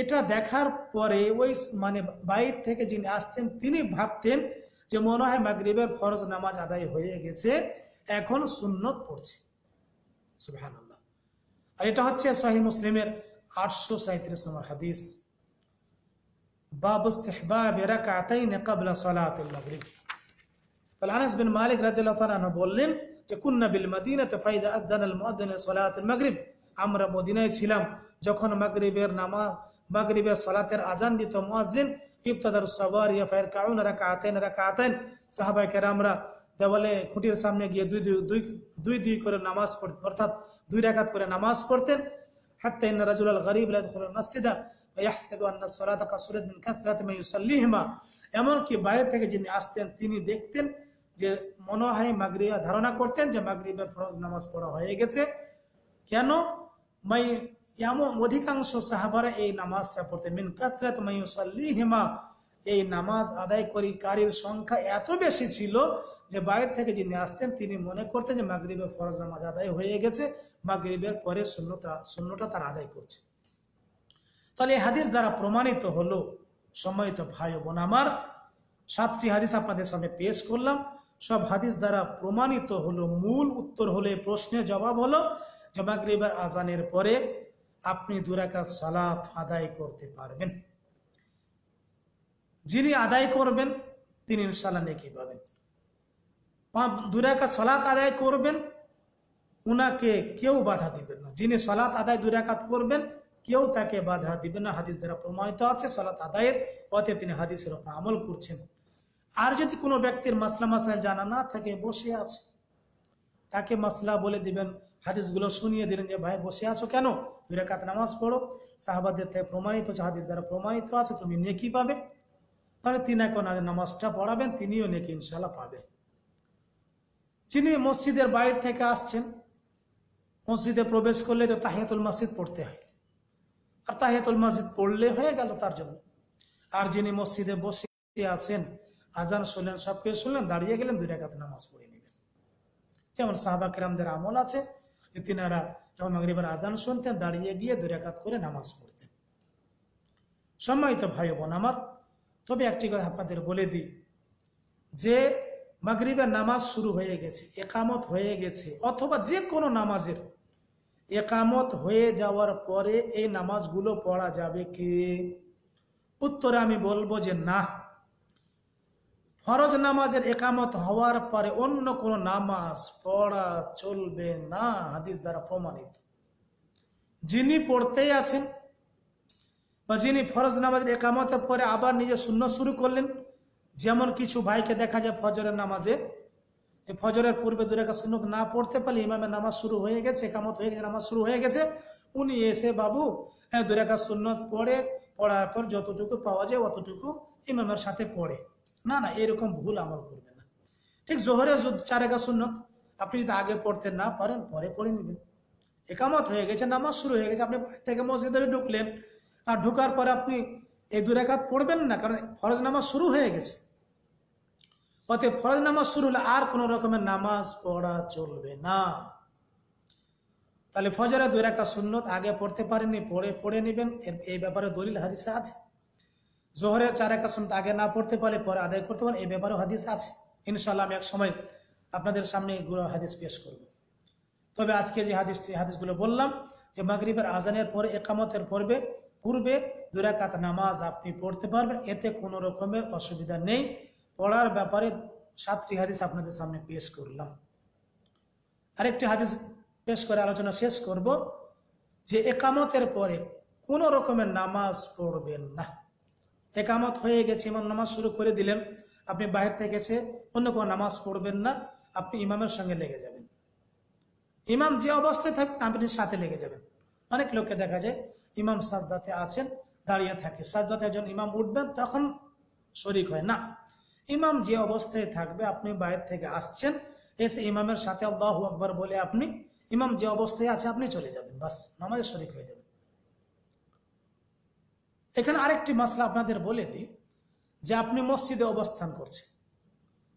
এটা দেখার পরে ওই মানে বাইর থেকে যিনি আসতেন তিনি ভাবতেন যে মনে হয় মাগরীবের ফরজ নামাজ আদায় হয়ে গেছে এখন সুন্নত পড়ছে সুহান আর এটা হচ্ছে শাহী মুসলিমের আটশো সাঁত্রিশ নম্বর হাদিস باب استحباب রাকাতাইন قبل صلاه المغرب তাহলে আনাস বিন মালিক রাদিয়াল্লাহু তাআলা বললেন যে কুননা বিল মাদিনাতে ফাইদা আযানাল মুয়াজ্জিন সালাত আল মাগরিব আমরা মদিনায় ছিলাম যখন মাগরিবের নামাজ মাগরিবের সালাতের আজান দিত মুয়াজ্জিন ইবতাদার সাওয়ার ইয়া ফায়ার কাউন রাকাতাইন রাকাতাইন সাহাবায়ে কেরামরা দেওয়ালে খুঁটির সামনে গিয়ে দুই দুই দুই দুই দুই করে নামাজ পড়ত অর্থাৎ দুই রাকাত করে নামাজ পড়তেন হাত্তা ইন্না রাজুল আল গরিব লা ইয়াদখুলুল মাসজিদা এমনকি বাইরে থেকে যিনি আসতেন তিনি দেখতেন যে মনে হয় মাগরিবা ধারণা করতেন যে মাগরিবের ফরজ নামাজ পড়া হয়ে গেছে কেন মাই এমন অধিকাংশ সাহাবারা এই নামাজটা পড়তেন মিন কাসরাত মাইসাল্লি হেমা এই নামাজ আদায় করি কারীর সংখ্যা এত বেশি ছিল যে বাইরে থেকে যিনি আসতেন তিনি মনে করতেন যে মাগরিবের ফরজ নামাজ আদায় হয়ে গেছে মাগরিবের পরে শূন্যটা শূন্যটা তার আদায় করছে তাহলে এই হাদিস দ্বারা প্রমাণিত হলো সম্মানিত ভাই বোন আমার সাতটি হাদিস আপনাদের সামনে পেশ করলাম সব হাদিস দ্বারা প্রমাণিত হলো মূল উত্তর হলো এই প্রশ্নের জবাব হলো যে আজানের পরে আপনি দুরাকাত সালাত আদায় করতে পারবেন যিনি আদায় করবেন তিনি ইনশাল্লাহ নেকি পাবেন দুরাকাত সালাত আদায় করবেন উনাকে কেউ বাধা দিবেন না যিনি সালাত আদায় দুরাকাত করবেন কেউ তাকে বাধা দিবে না হাদিস দ্বারা প্রমাণিত আছে সলাত আদায়ের অতএব তিনি হাদিসের ওপর আমল করছেন আর যদি কোনো ব্যক্তির মাসলা মাসায় জানা না থাকে বসে আছে তাকে মাসলা বলে দিবেন হাদিসগুলো শুনিয়ে দিলেন যে ভাই বসে আছো কেন দুই রেখাত নামাজ পড়ো সাহাবাদের থেকে প্রমাণিত হাদিস দ্বারা প্রমাণিত আছে তুমি নেকি পাবে তাহলে তিনি এখন নামাজটা পড়াবেন তিনিও নেকি ইনশাল্লাহ পাবে যিনি মসজিদের বাইরে থেকে আসছেন মসজিদে প্রবেশ করলে তো তাহিয়াতুল মসজিদ পড়তে হয় আর তাহেতুল মসজিদ পড়লে হয়ে গেল তার জন্য আর যিনি মসজিদে বসে আছেন আজান শুনলেন সব কিছু শুনলেন দাঁড়িয়ে গেলেন দুই রেখাতে নামাজ পড়ে নেবেন যেমন সাহাবা কিরামদের আমল আছে যে তিনারা যখন মাগরিবার আজান শুনতেন দাঁড়িয়ে গিয়ে দুই রেখাত করে নামাজ পড়তেন সম্মানিত ভাই বোন আমার তবে একটি কথা আপনাদের বলে দিই যে মাগরিবের নামাজ শুরু হয়ে গেছে একামত হয়ে গেছে অথবা যে কোনো নামাজের একামত হয়ে যাওয়ার পরে এই নামাজগুলো পড়া যাবে কি উত্তরে আমি বলবো যে না ফরজ নামাজের একামত হওয়ার পরে অন্য কোনো নামাজ পড়া চলবে না হাদিস দ্বারা প্রমাণিত যিনি পড়তেই আছেন বা যিনি ফরজ নামাজের একামতের পরে আবার নিজে শূন্য শুরু করলেন যেমন কিছু ভাইকে দেখা যায় ফজরের নামাজে ফজরের পূর্বে দুরাকা সুন্নত না পড়তে পারলে ইমামের নামাজ শুরু হয়ে গেছে কামত হয়ে গেছে নামাজ শুরু হয়ে গেছে উনি এসে বাবু হ্যাঁ দুরাকা সুন্নত পড়ে পড়ার পর যতটুকু পাওয়া যায় অতটুকু ইমামের সাথে পড়ে না না এরকম ভুল আমল করবে না ঠিক জোহরে চারেকা সুন্নত আপনি যদি আগে পড়তে না পারেন পরে পড়ে নেবেন একামত হয়ে গেছে নামাজ শুরু হয়ে গেছে আপনি থেকে মসজিদে ঢুকলেন আর ঢুকার পরে আপনি এই দুরাকাত পড়বেন না কারণ ফরজ নামাজ শুরু হয়ে গেছে অতএব ফরজ নামাজ শুরু হলে আর কোনো রকমের নামাজ পড়া চলবে না তাহলে ফজরে দুই রাখা সুন্নত আগে পড়তে পারেনি পড়ে পড়ে নেবেন এই ব্যাপারে দলিল হাদিস আছে জোহরের চার একা সুন্নত আগে না পড়তে পারলে পরে আদায় করতে পারেন এই ব্যাপারে হাদিস আছে ইনশাল্লাহ আমি এক সময় আপনাদের সামনে গুলো হাদিস পেশ করব তবে আজকে যে হাদিস হাদিসগুলো বললাম যে মাগরীবের আজানের পরে একামতের পর্বে পূর্বে দুরাকাত নামাজ আপনি পড়তে পারবেন এতে কোনো রকমের অসুবিধা নেই পড়ার ব্যাপারে সাতটি হাদিস আপনাদের সামনে পেশ করলাম আরেকটি হাদিস পেশ করে আলোচনা শেষ করব যে একামতের পরে কোন রকমের নামাজ পড়বেন না একামত হয়ে গেছে ইমাম নামাজ শুরু করে দিলেন আপনি বাহির থেকে এসে অন্য কোনো নামাজ পড়বেন না আপনি ইমামের সঙ্গে লেগে যাবেন ইমাম যে অবস্থায় থাকেন আপনি সাথে লেগে যাবেন অনেক লোককে দেখা যায় ইমাম সাজদাতে আছেন দাঁড়িয়ে থাকে সাজদাতে একজন ইমাম উঠবেন তখন শরিক হয় না ইমাম যে অবস্থায় থাকবে আপনি বাইরে থেকে আসছেন এসে ইমামের সাথে আল্লাহ আকবর বলে আপনি ইমাম যে অবস্থায় আছে আপনি চলে যাবেন বাস নামাজের শরিক হয়ে যাবেন এখানে আরেকটি মাসলা আপনাদের বলে দিই যে আপনি মসজিদে অবস্থান করছেন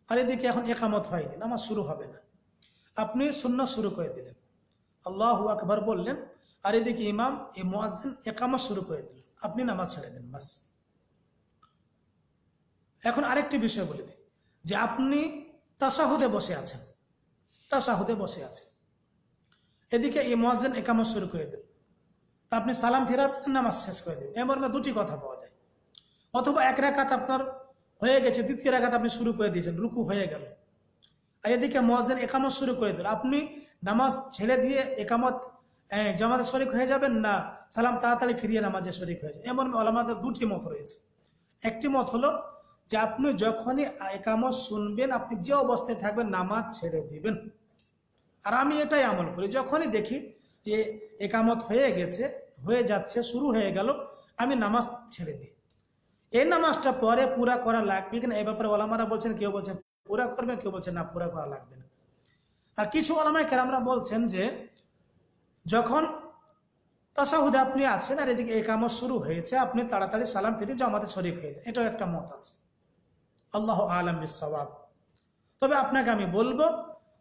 আর এদিকে এখন একামত হয়নি নামাজ শুরু হবে না আপনি শূন্য শুরু করে দিলেন আল্লাহ আকবর বললেন আর এদিকে ইমাম এ মোয়াজিন একামত শুরু করে দিলেন আপনি নামাজ ছেড়ে দেন বাস এখন আরেকটি বিষয় বলে দিই যে আপনি তাসাহুদে বসে আছেন তাসাহুদে বসে আছেন এদিকে এই মহাজেন একামত শুরু করে দিন তা আপনি সালাম ফেরা নামাজ শেষ করে দিন এমন দুটি কথা পাওয়া যায় অথবা এক রেখাত আপনার হয়ে গেছে দ্বিতীয় রেখাত আপনি শুরু করে দিয়েছেন রুকু হয়ে গেল আর এদিকে মহাজেন একামত শুরু করে দিল আপনি নামাজ ছেড়ে দিয়ে একামত জামাতে শরিক হয়ে যাবেন না সালাম তাড়াতাড়ি ফিরিয়ে নামাজে শরিক হয়ে যাবে এমন আলামাদের দুটি মত রয়েছে একটি মত হলো যে আপনি যখনই একামত শুনবেন আপনি যে অবস্থায় থাকবেন নামাজ ছেড়ে দিবেন আর আমি এটাই আমল করি যখনই দেখি যে একামত হয়ে গেছে হয়ে যাচ্ছে শুরু হয়ে গেল আমি নামাজ ছেড়ে দিই এই নামাজটা পরে পুরা করা লাগবে কিনা এ ব্যাপারে ওলামারা বলছেন কেউ বলছেন পুরা করবেন কেউ বলছেন না পুরা করা লাগবে না আর কিছু ওলামায় কেরামরা বলছেন যে যখন তাসাহুদে আপনি আছেন আর এদিকে একামত শুরু হয়েছে আপনি তাড়াতাড়ি সালাম ফিরে জমাতে শরিক হয়ে যায় এটাও একটা মত আছে আল্লাহ আলম সবাব তবে আপনাকে আমি বলবো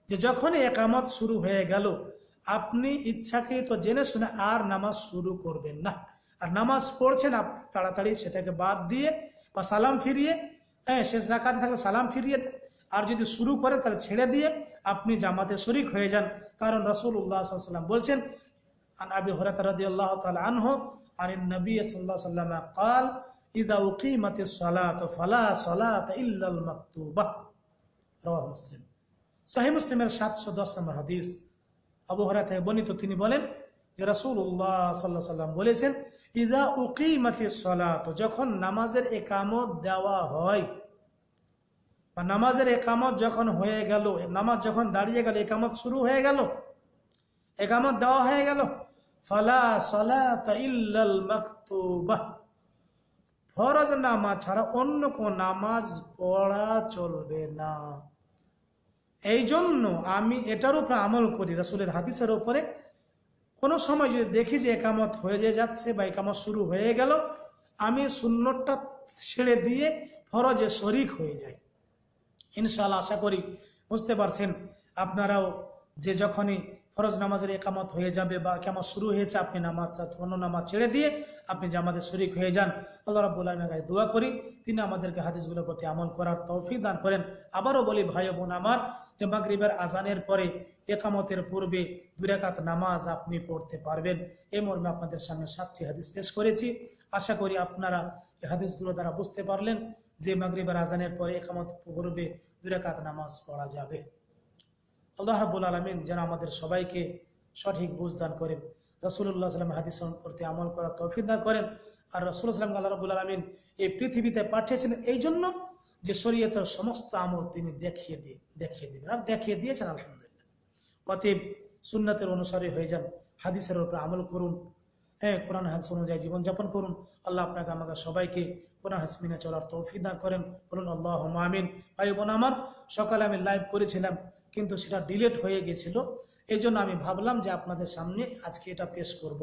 যে যখনই একামত শুরু হয়ে গেল আপনি ইচ্ছাকৃত জেনে শুনে আর নামাজ শুরু করবেন না আর নামাজ পড়ছেন আপনি তাড়াতাড়ি সেটাকে বাদ দিয়ে বা সালাম ফিরিয়ে হ্যাঁ শেষ রাখাতে থাকলে সালাম ফিরিয়ে দেন আর যদি শুরু করে তাহলে ছেড়ে দিয়ে আপনি জামাতে শরিক হয়ে যান কারণ রসুল উল্লাহ সাল্লাম বলছেন আর আবি হরাত রাজি আল্লাহ তাল আনহ আর নবী সাল্লাহ সাল্লাম কাল ইদা উকিমাতে সলাত ফালা সলাত ইল্লাল মাকতুবাহ রাহ মুসলিম সহি মুসলিমের সাতশো দশ নম্বর হাদিস আবু আবহাওয়াতে বর্ণিত তিনি বলেন যে রাসুল্লাহ সাল্লাহ সাল্লাম বলেছেন ইদা উকিমাতে সলাত যখন নামাজের একামত দেওয়া হয় বা নামাজের একামত যখন হয়ে গেল নামাজ যখন দাঁড়িয়ে গেল একামত শুরু হয়ে গেল একামত দেওয়া হয়ে গেল ফালা সলাত ইল্লাল মাকতুবাহ ফরজ নামাজ ছাড়া অন্য কোন নামাজ পড়া চলবে না এই জন্য আমি এটার উপরে আমল করি রাসুলের হাদিসের উপরে কোনো সময় যদি দেখি যে একামত হয়ে যাচ্ছে বা একামত শুরু হয়ে গেল আমি শূন্যটা ছেড়ে দিয়ে ফরজে শরিক হয়ে যাই ইনশাল্লাহ আশা করি বুঝতে পারছেন আপনারাও যে যখনই ফরজ নামাজের একামত হয়ে যাবে বা কেমন শুরু হয়েছে আপনি নামাজ অন্য নামাজ ছেড়ে দিয়ে আপনি যে আমাদের শরিক হয়ে যান আল্লাহ রাবুল্লাহ কাছে দোয়া করি তিনি আমাদেরকে হাদিসগুলোর প্রতি আমল করার তৌফিক দান করেন আবারও বলি ভাই বোন আমার যে মাগরিবের আজানের পরে একামতের পূর্বে দুরাকাত নামাজ আপনি পড়তে পারবেন এই মর্মে আপনাদের সামনে সাতটি হাদিস পেশ করেছি আশা করি আপনারা এই হাদিসগুলো দ্বারা বুঝতে পারলেন যে মাগরিবের আজানের পরে একামত পূর্বে দুরাকাত নামাজ পড়া যাবে আল্লাহ রাবুল আলমিন যেন আমাদের সবাইকে সঠিক বুঝদান করেন রসুল্লাহ সাল্লাম হাদিস সম্পর্কে আমল করার তৌফিক দান করেন আর রসুল সাল্লাম আল্লাহ রাবুল আলমিন এই পৃথিবীতে পাঠিয়েছিলেন এই জন্য যে শরীয়তের সমস্ত আমল তিনি দেখিয়ে দিয়ে দেখিয়ে দেবেন আর দেখিয়ে দিয়েছেন আলহামদুলিল্লাহ অতএব সুন্নাতের অনুসারী হয়ে যান হাদিসের উপর আমল করুন হ্যাঁ কোরআন হাদিস অনুযায়ী জীবনযাপন করুন আল্লাহ আপনাকে আমাকে সবাইকে কোরআন হাদিস মিনে চলার তৌফিক দান করেন বলুন আল্লাহ আমিন ভাই বোন আমার সকালে আমি লাইভ করেছিলাম কিন্তু সেটা ডিলেট হয়ে গেছিল এই জন্য আমি ভাবলাম যে আপনাদের সামনে আজকে এটা পেশ করব।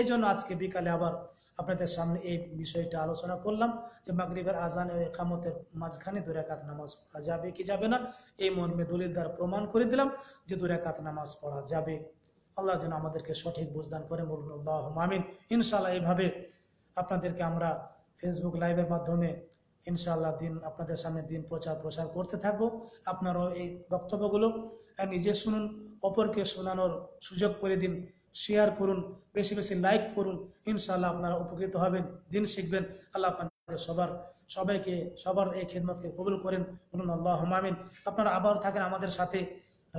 এই জন্য আজকে বিকালে আবার আপনাদের সামনে এই বিষয়টা আলোচনা করলাম যে মাগরীবের আজান ও একামতের মাঝখানে দুরাকাত নামাজ পড়া যাবে কি যাবে না এই মর্মে দলিল দ্বারা প্রমাণ করে দিলাম যে দুরাকাত নামাজ পড়া যাবে আল্লাহ যেন আমাদেরকে সঠিক বুঝদান করে বলুন আল্লাহ মামিন ইনশাল্লাহ এইভাবে আপনাদেরকে আমরা ফেসবুক লাইভের মাধ্যমে ইনশাআল্লাহ দিন আপনাদের সামনে দিন প্রচার প্রসার করতে থাকবো আপনারও এই বক্তব্যগুলো নিজে শুনুন অপরকে শোনানোর সুযোগ করে দিন শেয়ার করুন বেশি বেশি লাইক করুন ইনশাআল্লাহ আপনারা উপকৃত হবেন দিন শিখবেন আল্লাহ আপনাদের সবার সবাইকে সবার এই খেদমতকে কবুল করেন বলুন আল্লাহ মামিন আপনারা আবার থাকেন আমাদের সাথে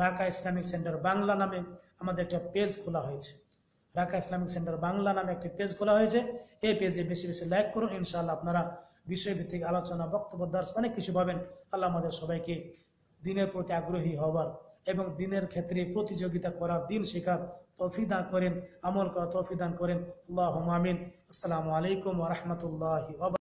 রাকা ইসলামিক সেন্টার বাংলা নামে আমাদের একটা পেজ খোলা হয়েছে রাকা ইসলামিক সেন্টার বাংলা নামে একটি পেজ খোলা হয়েছে এই পেজে বেশি বেশি লাইক করুন ইনশাআল্লাহ আপনারা বিষয়ভিত্তিক আলোচনা বক্তব্য দার্স অনেক কিছু পাবেন আল্লাহ আমাদের সবাইকে দিনের প্রতি আগ্রহী হবার এবং দিনের ক্ষেত্রে প্রতিযোগিতা করার দিন শেখার তফিদান করেন আমল করা তফিদান করেন আল্লাহ আমিন আসসালামু আলাইকুম রহমতুল্লাহ